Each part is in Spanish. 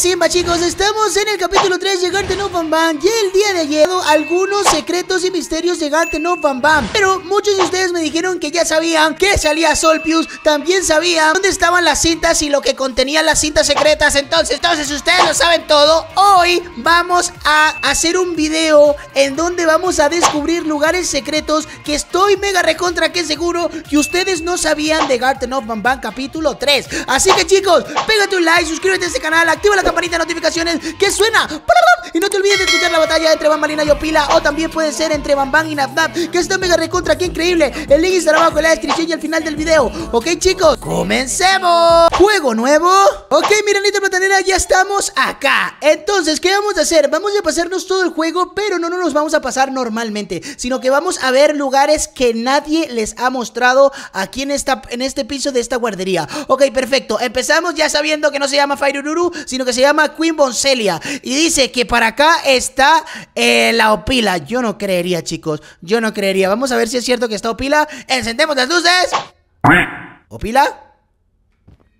Simba chicos, estamos en el capítulo 3 de Garten of Bam Y el día de ayer algunos secretos y misterios de Garten of Bam Pero muchos de ustedes me dijeron que ya sabían que salía Solpius También sabían dónde estaban las cintas y lo que contenían las cintas secretas Entonces, entonces ustedes lo saben todo Hoy vamos a hacer un video en donde vamos a descubrir lugares secretos Que estoy mega recontra que seguro que ustedes no sabían de Garten of Bam capítulo 3 Así que chicos, pégate un like, suscríbete a este canal, activa la campanita de notificaciones que suena. Y no te olvides de escuchar la batalla entre Bambalina y Opila o también puede ser entre Bambán y Nabnab, que está mega recontra, que increíble. El link estará abajo en la descripción y al final del video. ¿Ok, chicos? ¡Comencemos! ¿Juego nuevo? Ok, miranita platanera, ya estamos acá. Entonces, ¿qué vamos a hacer? Vamos a pasarnos todo el juego, pero no nos vamos a pasar normalmente, sino que vamos a ver lugares que nadie les ha mostrado aquí en, esta, en este piso de esta guardería. Ok, perfecto. Empezamos ya sabiendo que no se llama Fire Ururu, sino que se llama Queen Boncelia y dice que para acá está eh, la opila. Yo no creería, chicos. Yo no creería. Vamos a ver si es cierto que está opila. Encendemos las luces. ¿Opila?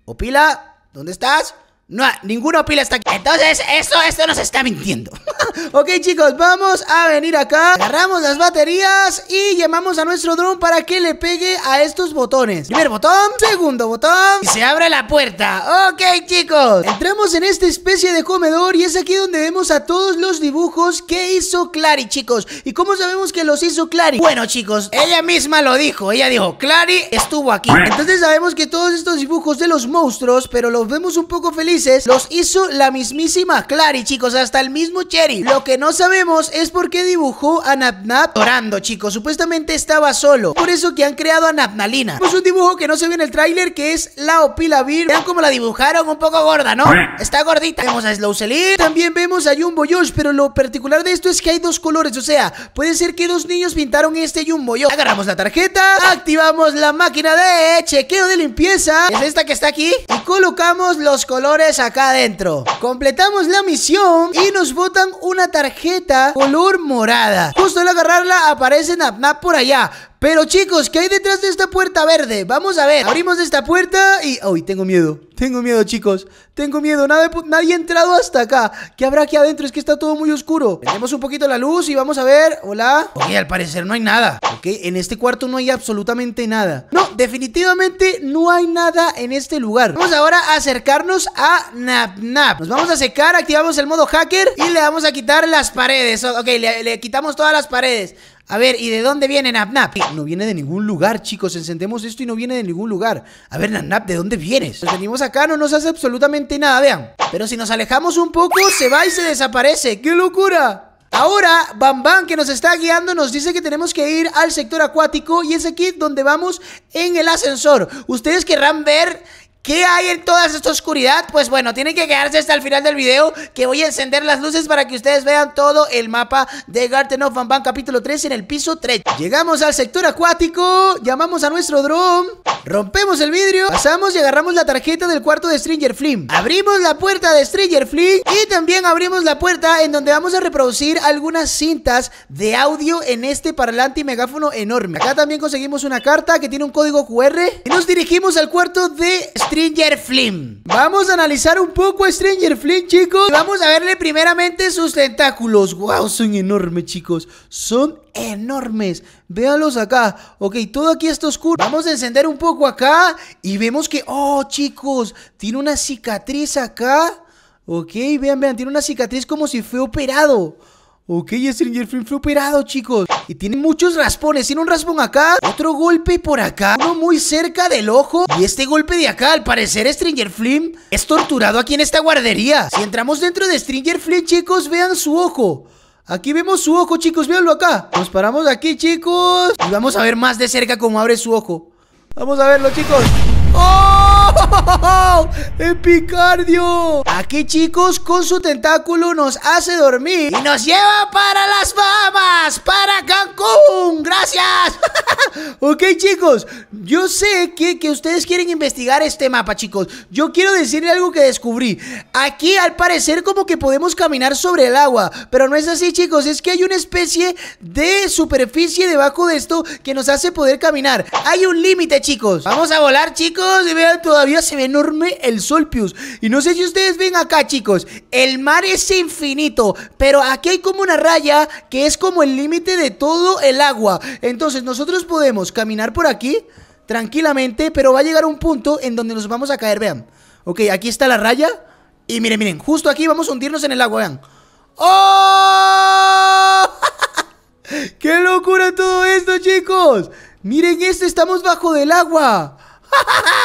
¿Opila? ¿Dónde estás? No, ninguna pila está aquí. Entonces, esto, esto nos está mintiendo. ok, chicos, vamos a venir acá. Agarramos las baterías y llamamos a nuestro dron para que le pegue a estos botones. Primer botón, segundo botón y se abre la puerta. Ok, chicos. Entramos en esta especie de comedor y es aquí donde vemos a todos los dibujos que hizo Clary, chicos. ¿Y cómo sabemos que los hizo Clary? Bueno, chicos, ella misma lo dijo. Ella dijo, Clary estuvo aquí. Entonces sabemos que todos estos dibujos de los monstruos, pero los vemos un poco felices los hizo la mismísima Clary, chicos, hasta el mismo Cherry. Lo que no sabemos es por qué dibujó a Napnap Llorando chicos. Supuestamente estaba solo. Por eso que han creado a Napnalina. Pues un dibujo que no se ve en el tráiler, que es la Opilavir. Vean cómo la dibujaron, un poco gorda, ¿no? Está gordita. Vemos a Slowselin. También vemos a Jumbo Josh, pero lo particular de esto es que hay dos colores. O sea, puede ser que dos niños pintaron este Jumbo Josh. Agarramos la tarjeta, activamos la máquina de chequeo de limpieza. Es esta que está aquí. Y colocamos los colores acá adentro. Completamos la misión y nos botan una tarjeta color morada. Justo al agarrarla aparece NapNap por allá. Pero chicos, ¿qué hay detrás de esta puerta verde? Vamos a ver, abrimos esta puerta y... ¡Uy, tengo miedo! Tengo miedo, chicos. Tengo miedo. Nadie, ha entrado hasta acá. ¿Qué habrá aquí adentro? Es que está todo muy oscuro. Prendemos un poquito la luz y vamos a ver. Hola. Ok, al parecer no hay nada. Ok, en este cuarto no hay absolutamente nada. No, definitivamente no hay nada en este lugar. Vamos ahora a acercarnos a Nap Nap. Nos vamos a secar, activamos el modo hacker y le vamos a quitar las paredes. Ok, le quitamos todas las paredes. A ver, ¿y de dónde viene Napnap? No viene de ningún lugar, chicos. Encendemos esto y no viene de ningún lugar. A ver, Napnap, ¿de dónde vienes? Nos venimos acá, no nos hace absolutamente nada, vean. Pero si nos alejamos un poco, se va y se desaparece. ¡Qué locura! Ahora, Bam Bam, que nos está guiando, nos dice que tenemos que ir al sector acuático y es aquí donde vamos en el ascensor. Ustedes querrán ver ¿Qué hay en toda esta oscuridad? Pues bueno, tienen que quedarse hasta el final del video que voy a encender las luces para que ustedes vean todo el mapa de Garten of Van capítulo 3 en el piso 3. Llegamos al sector acuático, llamamos a nuestro Drone, rompemos el vidrio, pasamos y agarramos la tarjeta del cuarto de Stranger Flynn, Abrimos la puerta de Stranger Flynn y también abrimos la puerta en donde vamos a reproducir algunas cintas de audio en este parlante y megáfono enorme. Acá también conseguimos una carta que tiene un código QR y nos dirigimos al cuarto de Stranger Flim. Vamos a analizar un poco a Stranger Flim, chicos. Vamos a verle primeramente sus tentáculos. ¡Wow! Son enormes, chicos. Son enormes. Véanlos acá. Ok, todo aquí está oscuro. Vamos a encender un poco acá y vemos que... ¡Oh, chicos! Tiene una cicatriz acá. Ok, vean, vean, tiene una cicatriz como si fue operado. Ok, Stranger Flim fue operado, chicos Y tiene muchos raspones, tiene un raspón acá Otro golpe por acá Uno muy cerca del ojo Y este golpe de acá, al parecer Stringer Flim Es torturado aquí en esta guardería Si entramos dentro de Stringer Flim, chicos Vean su ojo Aquí vemos su ojo, chicos, véanlo acá Nos paramos aquí, chicos Y vamos a ver más de cerca cómo abre su ojo Vamos a verlo, chicos ¡Oh! ¡Epicardio! Aquí, chicos, con su tentáculo nos hace dormir y nos lleva para las Bahamas, para Cancún. ¡Gracias! ok, chicos, yo sé que, que ustedes quieren investigar este mapa, chicos. Yo quiero decirle algo que descubrí. Aquí, al parecer, como que podemos caminar sobre el agua, pero no es así, chicos. Es que hay una especie de superficie debajo de esto que nos hace poder caminar. Hay un límite, chicos. Vamos a volar, chicos, y vean, todavía se ve enorme el Solpius. Y no sé si ustedes ven acá, chicos. El mar es infinito, pero aquí hay como una raya que es como el límite de todo el agua. Entonces nosotros podemos caminar por aquí tranquilamente, pero va a llegar un punto en donde nos vamos a caer, vean. Ok, aquí está la raya. Y miren, miren, justo aquí vamos a hundirnos en el agua, vean. ¡Oh! ¡Qué locura todo esto, chicos! Miren esto, estamos bajo del agua.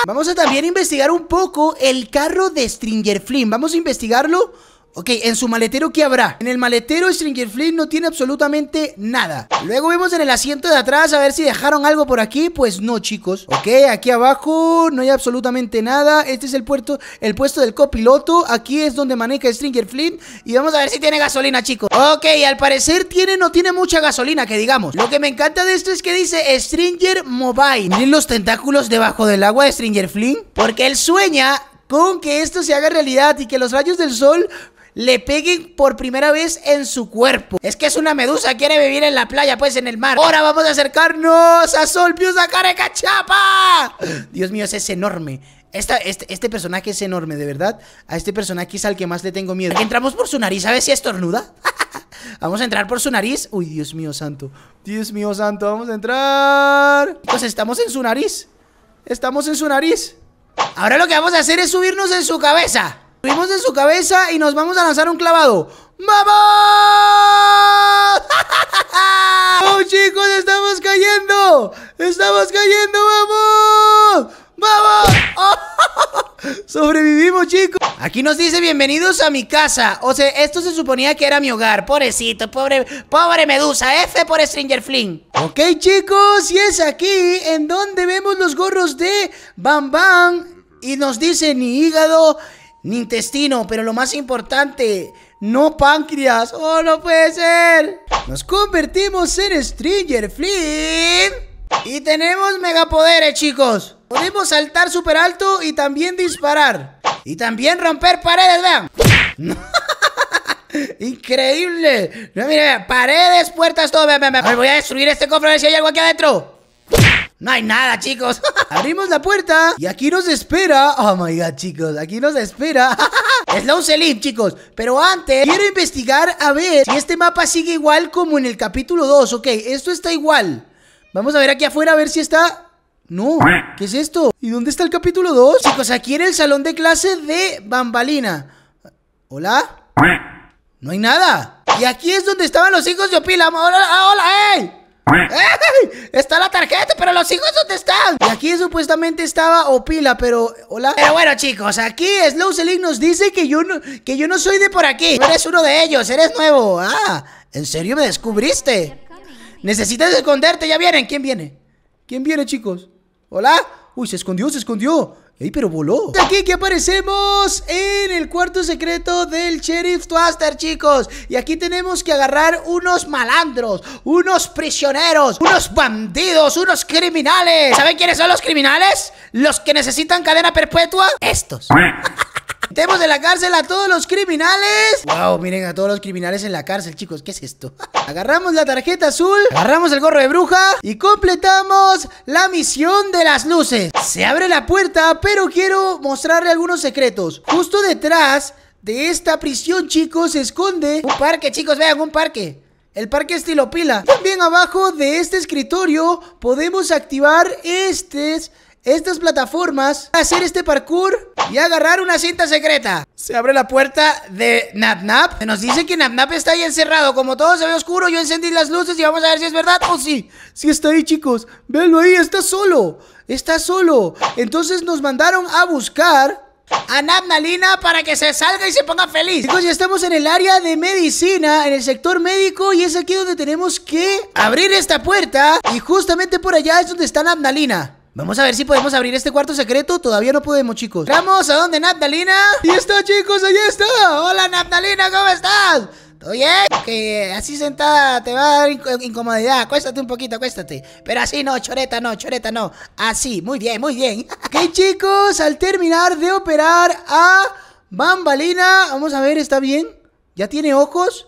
Vamos a también investigar un poco el carro de Stringer Flynn. Vamos a investigarlo Ok, en su maletero, ¿qué habrá? En el maletero, Stringer Flynn no tiene absolutamente nada. Luego vemos en el asiento de atrás a ver si dejaron algo por aquí. Pues no, chicos. Ok, aquí abajo no hay absolutamente nada. Este es el puerto, el puesto del copiloto. Aquí es donde maneja Stringer Flynn. Y vamos a ver si tiene gasolina, chicos. Ok, al parecer tiene, no tiene mucha gasolina, que digamos. Lo que me encanta de esto es que dice Stringer Mobile. Miren los tentáculos debajo del agua de Stringer Flynn. Porque él sueña con que esto se haga realidad y que los rayos del sol le peguen por primera vez en su cuerpo. Es que es una medusa, quiere vivir en la playa, pues en el mar. Ahora vamos a acercarnos a careca chapa! Dios mío, ese es enorme. Este, este, personaje es enorme, de verdad. A este personaje es al que más le tengo miedo. Entramos por su nariz, a ver si estornuda. vamos a entrar por su nariz. Uy, Dios mío santo. Dios mío santo, vamos a entrar. Pues estamos en su nariz. Estamos en su nariz. Ahora lo que vamos a hacer es subirnos en su cabeza. ¡Subimos en su cabeza y nos vamos a lanzar un clavado. ¡Vamos! ¡Oh, chicos, estamos cayendo! ¡Estamos cayendo! ¡Vamos! ¡Vamos! Sobrevivimos, chicos. Aquí nos dice bienvenidos a mi casa. O sea, esto se suponía que era mi hogar. Pobrecito, pobre, pobre Medusa. F por Stranger Fling. Ok, chicos, y es aquí en donde vemos los gorros de Bam Bam. Y nos dice ni hígado ni intestino, pero lo más importante, no páncreas. ¡Oh, no puede ser! Nos convertimos en Stringer Flip. Y tenemos megapoderes, chicos. Podemos saltar súper alto y también disparar. Y también romper paredes, vean. Increíble. No, mira, paredes, puertas, todo. Vean, voy a destruir este cofre a ver si hay algo aquí adentro. No hay nada, chicos. Abrimos la puerta y aquí nos espera. Oh my god, chicos, aquí nos espera. Slow Selim, chicos. Pero antes, quiero investigar a ver si este mapa sigue igual como en el capítulo 2. Ok, esto está igual. Vamos a ver aquí afuera a ver si está... No, ¿qué es esto? ¿Y dónde está el capítulo 2? Chicos, aquí en el salón de clase de Bambalina. ¿Hola? No hay nada. Y aquí es donde estaban los hijos de Opila. ¡Hola, hola! Eh. Está la tarjeta, pero los hijos ¿dónde están? Y aquí supuestamente estaba Opila, pero... ¿Hola? Pero bueno, chicos, aquí Slow Selig nos dice que yo, no, que yo no soy de por aquí. eres uno de ellos, eres nuevo. Ah, ¿en serio me descubriste? Necesitas esconderte, ya vienen. ¿Quién viene? ¿Quién viene, chicos? ¿Hola? Uy, se escondió, se escondió. ¡Ey, pero voló! Aquí que aparecemos en el cuarto secreto del Sheriff Twister, chicos. Y aquí tenemos que agarrar unos malandros, unos prisioneros, unos bandidos, unos criminales. ¿Saben quiénes son los criminales? ¿Los que necesitan cadena perpetua? Estos. Metemos en la cárcel a todos los criminales. Wow, miren a todos los criminales en la cárcel, chicos. ¿Qué es esto? Agarramos la tarjeta azul, agarramos el gorro de bruja y completamos la misión de las luces. Se abre la puerta, pero quiero mostrarle algunos secretos. Justo detrás de esta prisión, chicos, se esconde un parque, chicos. Vean, un parque. El parque estilo pila. Bien abajo de este escritorio podemos activar este estas plataformas, hacer este parkour y agarrar una cinta secreta. Se abre la puerta de Napnap. Nos dice que Napnap está ahí encerrado. Como todo se ve oscuro, yo encendí las luces y vamos a ver si es verdad o sí. Sí está ahí, chicos. Véanlo ahí, está solo. Está solo. Entonces nos mandaron a buscar a NapNalina para que se salga y se ponga feliz. Chicos, ya estamos en el área de medicina, en el sector médico, y es aquí donde tenemos que abrir esta puerta. Y justamente por allá es donde está NapNalina Vamos a ver si podemos abrir este cuarto secreto. Todavía no podemos, chicos. Vamos, ¿a dónde, Napdalina? ¡Y está, chicos! ¡Ahí está! ¡Hola, Napdalina! ¿Cómo estás? ¿Todo bien? Que así sentada te va a dar incomodidad. Acuéstate un poquito, acuéstate. Pero así no, choreta no, choreta no. Así, muy bien, muy bien. ok, chicos, al terminar de operar a Bambalina. Vamos a ver, ¿está bien? ¿Ya tiene ojos?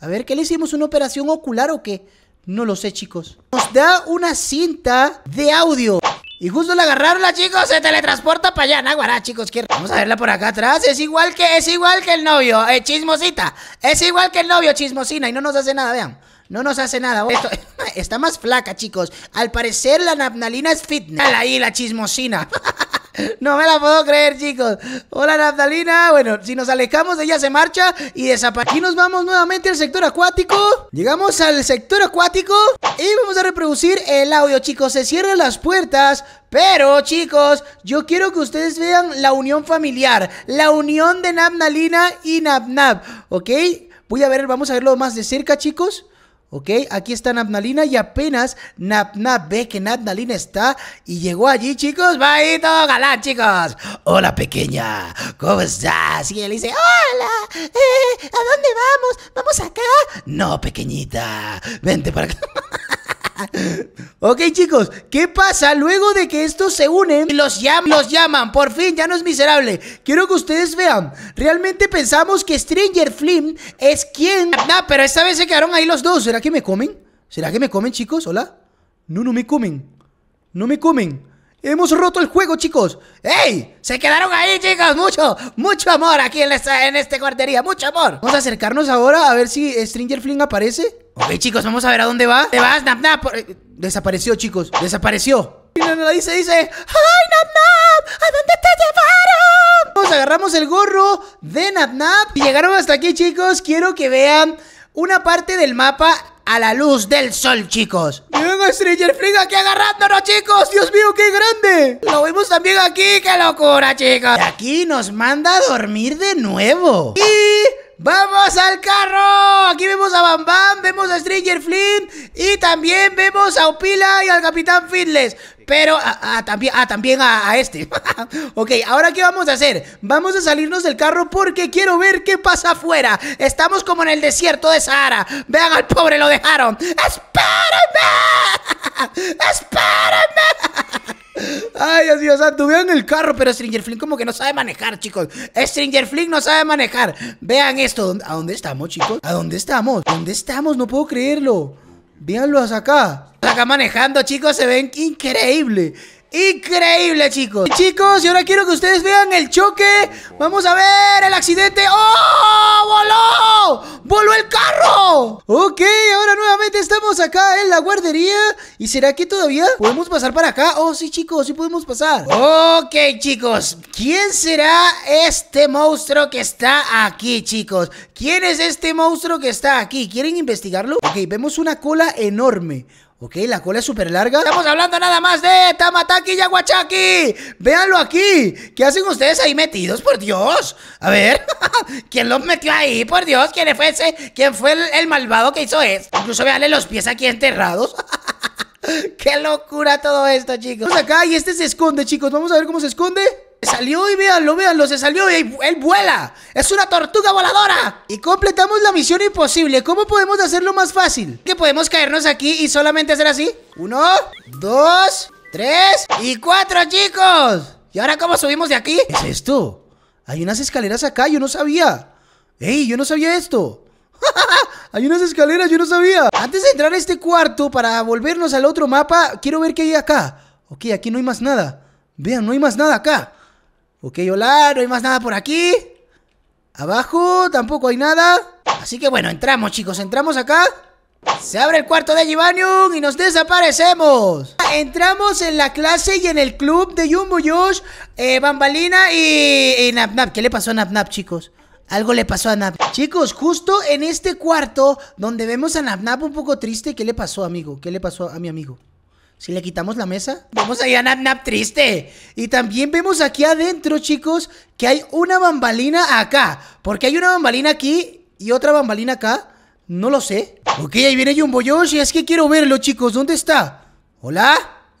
A ver, ¿qué le hicimos? ¿Una operación ocular o qué? No lo sé, chicos. Nos da una cinta de audio. Y justo la agarraron chicos, se teletransporta para allá. Naguará, chicos, quiero. Vamos a verla por acá atrás. Es igual que, es igual que el novio, eh, chismosita. Es igual que el novio, chismosina. Y no nos hace nada, vean. No nos hace nada. Esto, está más flaca, chicos. Al parecer la napnalina es fitness. Ahí la chismosina. No me la puedo creer, chicos. Hola, Navdalina. Bueno, si nos alejamos, ella se marcha y desaparece. Aquí nos vamos nuevamente al sector acuático. Llegamos al sector acuático y vamos a reproducir el audio, chicos. Se cierran las puertas. Pero chicos, yo quiero que ustedes vean la unión familiar, la unión de Nabnalina y NapNap ¿ok? Voy a ver, vamos a verlo más de cerca, chicos. ¿Ok? Aquí está Napnalina y apenas Napnap ve que Napnalina está y llegó allí, chicos. ¡Va todo galán, chicos! Hola, pequeña. ¿Cómo estás? Y él dice, hola. Eh, ¿A dónde vamos? ¿Vamos acá? No, pequeñita. Vente para acá. ok, chicos, ¿qué pasa luego de que estos se unen? Los llaman, los llaman, por fin, ya no es miserable. Quiero que ustedes vean, realmente pensamos que Stranger Flynn es quien... Nah, pero esta vez se quedaron ahí los dos. ¿Será que me comen? ¿Será que me comen, chicos? ¿Hola? No, no me comen. No me comen. Hemos roto el juego, chicos. ¡Ey! Se quedaron ahí, chicos. Mucho, mucho amor aquí en esta, en esta guardería. Mucho amor. Vamos a acercarnos ahora a ver si Stranger Fling aparece. Ok, chicos, vamos a ver a dónde va. ¿Te vas, Nap Nap? Desapareció, chicos. Desapareció. dice, dice. ¡Ay, Nap ¿A dónde te llevaron? a agarramos el gorro de Nap Y llegaron hasta aquí, chicos. Quiero que vean una parte del mapa a la luz del sol, chicos. Venga, Stranger Flint aquí agarrándonos, chicos. Dios mío, qué grande. Lo vemos también aquí, qué locura, chicos. aquí nos manda a dormir de nuevo. Y... ¡Vamos al carro! Aquí vemos a Bam Bam, vemos a Stranger Flynn y también vemos a Opila y al Capitán Fitness pero a, ah, ah, ah, también, a, este. ok, ahora ¿qué vamos a hacer? Vamos a salirnos del carro porque quiero ver qué pasa afuera. Estamos como en el desierto de Sahara. Vean al pobre, lo dejaron. ¡Espérenme! ¡Espérenme! Ay, Dios mío, santo, vean el carro, pero Stranger Flick como que no sabe manejar, chicos. Stranger Flick no sabe manejar. Vean esto, ¿a dónde estamos, chicos? ¿A dónde estamos? ¿Dónde estamos? No puedo creerlo. Véanlos acá. Acá manejando, chicos, se ven increíbles. Increíble, chicos. Chicos, y ahora quiero que ustedes vean el choque. Vamos a ver el accidente. ¡Oh! ¡Voló! ¡Voló el carro! Ok, ahora nuevamente estamos acá en la guardería. ¿Y será que todavía podemos pasar para acá? Oh, sí, chicos, sí podemos pasar. Ok, chicos. ¿Quién será este monstruo que está aquí, chicos? ¿Quién es este monstruo que está aquí? ¿Quieren investigarlo? Ok, vemos una cola enorme. Ok, la cola es súper larga. Estamos hablando nada más de Tamataki y Aguachaki. Véanlo aquí. ¿Qué hacen ustedes ahí metidos, por Dios? A ver, ¿quién los metió ahí, por Dios? ¿Quién fue ese? ¿Quién fue el, malvado que hizo esto? Incluso véanle los pies aquí enterrados. ¡Qué locura todo esto, chicos! Vamos acá y este se esconde, chicos. Vamos a ver cómo se esconde salió y véanlo, véanlo, se salió y él vuela. Es una tortuga voladora. Y completamos la misión imposible. ¿Cómo podemos hacerlo más fácil? Que podemos caernos aquí y solamente hacer así. Uno, dos, tres y cuatro, chicos. ¿Y ahora cómo subimos de aquí? ¿Qué es esto? Hay unas escaleras acá, yo no sabía. ¡Ey, yo no sabía esto! hay unas escaleras, yo no sabía. Antes de entrar a este cuarto para volvernos al otro mapa, quiero ver qué hay acá. Ok, aquí no hay más nada. Vean, no hay más nada acá. Ok, hola, no hay más nada por aquí. Abajo tampoco hay nada. Así que bueno, entramos chicos, entramos acá. Se abre el cuarto de Givanium y nos desaparecemos. Entramos en la clase y en el club de Jumbo Josh, eh, Bambalina y, y Nap ¿Qué le pasó a Nap chicos? Algo le pasó a Nap. Chicos, justo en este cuarto donde vemos a Nap un poco triste, ¿qué le pasó, amigo? ¿Qué le pasó a mi amigo? Si le quitamos la mesa, vamos ir a Nap triste. Y también vemos aquí adentro, chicos, que hay una bambalina acá. Porque hay una bambalina aquí y otra bambalina acá. No lo sé. Ok, ahí viene Jumbo Y Es que quiero verlo, chicos. ¿Dónde está? ¿Hola?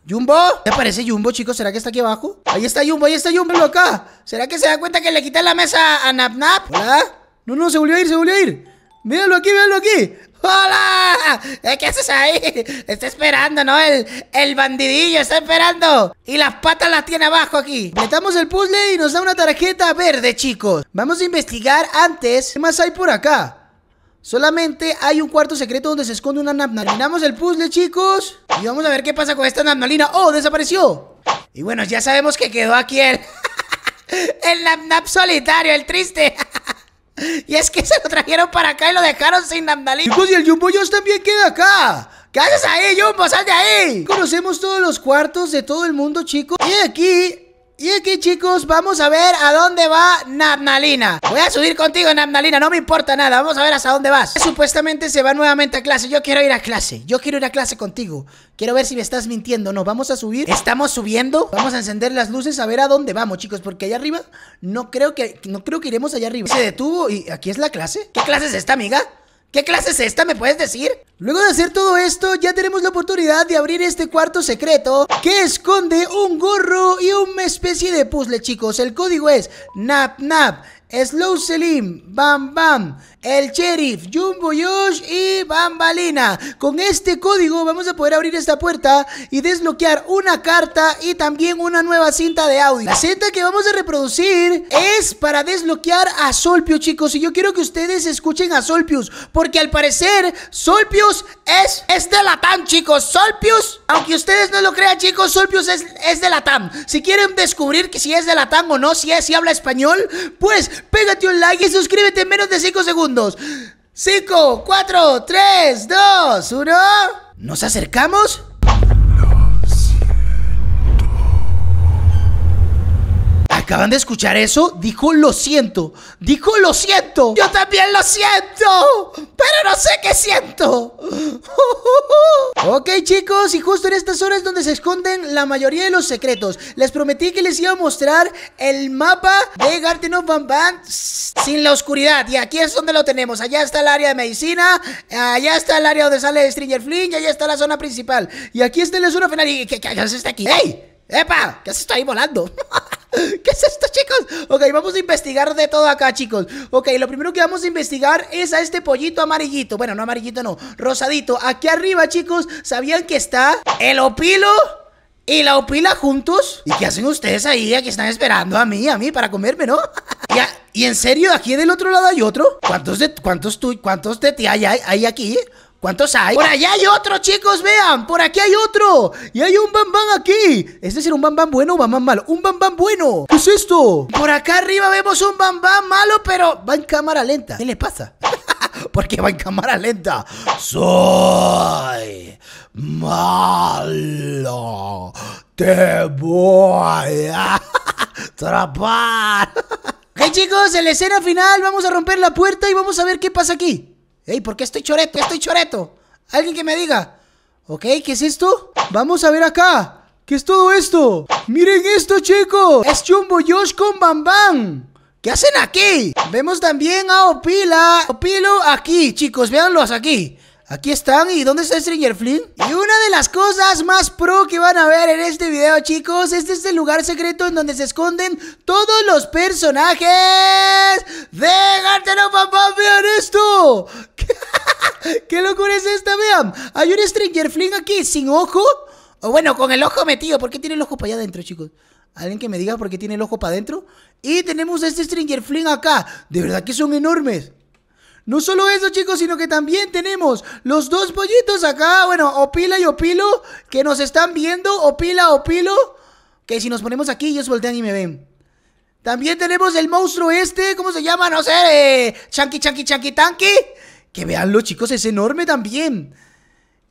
¿Jumbo? ¿Te parece Jumbo, chicos? ¿Será que está aquí abajo? Ahí está Jumbo, ahí está Jumbo, acá. ¿Será que se da cuenta que le quitan la mesa a Nap ¿Hola? No, no, se volvió a ir, se volvió a ir. ¡Míralo aquí, míralo aquí. ¡Hola! ¿Qué haces ahí? Está esperando, ¿no? El, el bandidillo está esperando. Y las patas las tiene abajo aquí. Metamos el puzzle y nos da una tarjeta verde, chicos. Vamos a investigar antes. ¿Qué más hay por acá? Solamente hay un cuarto secreto donde se esconde una napnolina. Terminamos el puzzle, chicos. Y vamos a ver qué pasa con esta napnolina. ¡Oh, desapareció! Y bueno, ya sabemos que quedó aquí el... el napnap solitario, el triste. Y es que se lo trajeron para acá y lo dejaron sin andalí. y el Jumbo Josh también queda acá. ¿Qué haces ahí, Jumbo? ¡Sal de ahí! Conocemos todos los cuartos de todo el mundo, chicos. Y aquí y aquí chicos, vamos a ver a dónde va Napnalina Voy a subir contigo Napnalina, no me importa nada, vamos a ver hasta dónde vas Supuestamente se va nuevamente a clase, yo quiero ir a clase, yo quiero ir a clase contigo Quiero ver si me estás mintiendo no, vamos a subir, estamos subiendo Vamos a encender las luces a ver a dónde vamos chicos, porque allá arriba no creo que, no creo que iremos allá arriba Se detuvo y aquí es la clase, ¿qué clase es esta amiga? ¿Qué clase es esta? ¿Me puedes decir? Luego de hacer todo esto, ya tenemos la oportunidad de abrir este cuarto secreto que esconde un gorro y una especie de puzzle, chicos. El código es NAPNAP NAP. Slow Selim, Bam Bam, El Sheriff, Jumbo Yosh y Bambalina. Con este código vamos a poder abrir esta puerta y desbloquear una carta y también una nueva cinta de audio. La cinta que vamos a reproducir es para desbloquear a Solpius, chicos. Y yo quiero que ustedes escuchen a Solpius, porque al parecer Solpius es, es de Latam chicos. Solpius, aunque ustedes no lo crean, chicos, Solpius es, es de Latam Si quieren descubrir que si es de Latam o no, si es, si habla español, pues pégate un like y suscríbete en menos de 5 segundos. 5, 4, 3, 2, 1. ¿Nos acercamos? ¿Acaban de escuchar eso? Dijo lo siento. Dijo lo siento. Yo también lo siento. Pero no sé qué siento. ok chicos, y justo en estas horas donde se esconden la mayoría de los secretos. Les prometí que les iba a mostrar el mapa de Garden of Van sin la oscuridad. Y aquí es donde lo tenemos. Allá está el área de medicina. Allá está el área donde sale Stringer Flynn. Y allá está la zona principal. Y aquí está la zona final. ¿Y qué, qué, haces aquí? ¡Ey! ¡Epa! ¿Qué haces ahí volando? ¿Qué es esto, chicos? Ok, vamos a investigar de todo acá, chicos Ok, lo primero que vamos a investigar es a este pollito amarillito Bueno, no amarillito, no, rosadito Aquí arriba, chicos, ¿sabían que está el opilo? ¿Y la opila juntos? ¿Y qué hacen ustedes ahí? Aquí están esperando a mí, a mí, para comerme, ¿no? ¿Y, ¿y en serio? ¿Aquí del otro lado hay otro? ¿Cuántos de, cuántos, cuántos de ti hay, hay aquí? ¿Cuántos hay? Por allá hay otro, chicos, vean. Por aquí hay otro. Y hay un bambán aquí. ¿Este será un bambán bueno o bambán malo? Un bambán bueno. ¿Qué es esto? Por acá arriba vemos un bambán malo, pero va en cámara lenta. ¿Qué le pasa? Porque va en cámara lenta. Soy malo. Te voy a atrapar. ok, chicos, en la escena final vamos a romper la puerta y vamos a ver qué pasa aquí. Ey, ¿por qué estoy choreto? estoy choreto? Alguien que me diga. Ok, ¿qué es esto? Vamos a ver acá. ¿Qué es todo esto? ¡Miren esto, chicos! ¡Es Chumbo Josh con Bam Bam! ¿Qué hacen aquí? Vemos también a Opila. Opilo aquí, chicos, véanlos aquí. Aquí están, ¿y dónde está Stranger Flynn? Y una de las cosas más pro que van a ver en este video, chicos Este es el lugar secreto en donde se esconden todos los personajes de Papá, vean esto ¿Qué locura es esta? Vean, hay un Stranger Flynn aquí sin ojo O bueno, con el ojo metido, ¿por qué tiene el ojo para allá adentro, chicos? Alguien que me diga por qué tiene el ojo para adentro Y tenemos a este Stranger Flynn acá De verdad que son enormes no solo eso, chicos, sino que también tenemos los dos pollitos acá, bueno, Opila y Opilo, que nos están viendo, Opila, Opilo, que si nos ponemos aquí, ellos voltean y me ven. También tenemos el monstruo este, ¿cómo se llama? No sé, Chanqui, Chanqui, Chanqui, Tanqui. Que veanlo, chicos, es enorme también.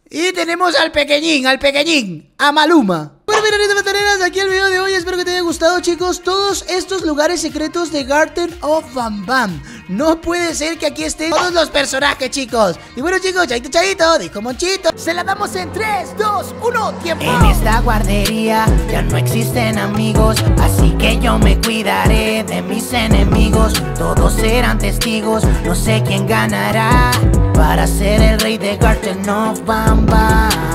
Y tenemos al pequeñín, al pequeñín, a Maluma de aquí el video de hoy, espero que te haya gustado chicos Todos estos lugares secretos de Garden of Bam Bam No puede ser que aquí estén todos los personajes chicos Y bueno chicos, chaito chaito, dijo Monchito Se la damos en 3, 2, 1, tiempo En esta guardería ya no existen amigos Así que yo me cuidaré de mis enemigos Todos serán testigos, no sé quién ganará Para ser el rey de Garden of Bam Bam